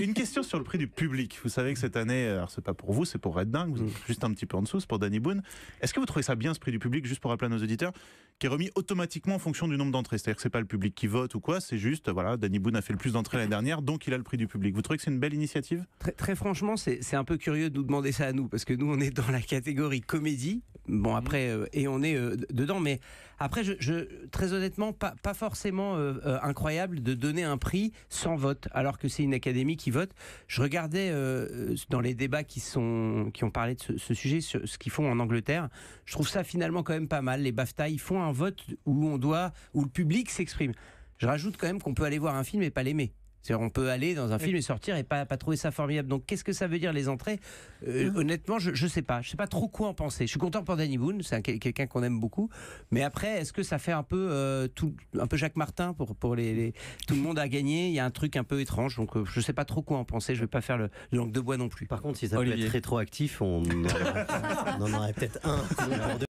Une question sur le prix du public. Vous savez que cette année, alors c'est pas pour vous, c'est pour Red Dingue, mm. juste un petit peu en dessous, pour Danny Boone. Est-ce que vous trouvez ça bien ce prix du public, juste pour rappeler à nos auditeurs, qui est remis automatiquement en fonction du nombre d'entrées C'est-à-dire que c'est pas le public qui vote ou quoi, c'est juste, voilà, Danny Boone a fait le plus d'entrées l'année dernière, donc il a le prix du public. Vous trouvez que c'est une belle initiative très, très franchement, c'est un peu curieux de nous demander ça à nous, parce que nous, on est dans la catégorie comédie, Bon, mmh. après, euh, et on est euh, dedans. Mais après, je, très honnêtement, pas, pas forcément euh, incroyable de donner un prix sans vote, alors que c'est une académie qui vote. Je regardais dans les débats qui, sont, qui ont parlé de ce, sujet, ce, qu'ils font en Angleterre. Je trouve ça finalement quand même pas mal. Les BAFTA, ils font un vote où on doit, où le public s'exprime. Je rajoute quand même qu'on peut aller voir un film et pas l'aimer on peut aller dans un film et sortir et pas, pas trouver ça formidable. Donc qu'est-ce que ça veut dire les entrées euh, hein. Honnêtement, je ne sais pas. Je sais pas trop quoi en penser. Je suis content pour Danny Boone, c'est quelqu'un qu'on aime beaucoup. Mais après, est-ce que ça fait un peu euh, un peu Jacques Martin pour pour les, tout le monde a gagné Il y a un truc un peu étrange. Donc euh, je sais pas trop quoi en penser. Je vais pas faire le, langue de bois non plus. Par contre, si ça Olivier. peut être rétroactif, on, on en aurait peut-être un.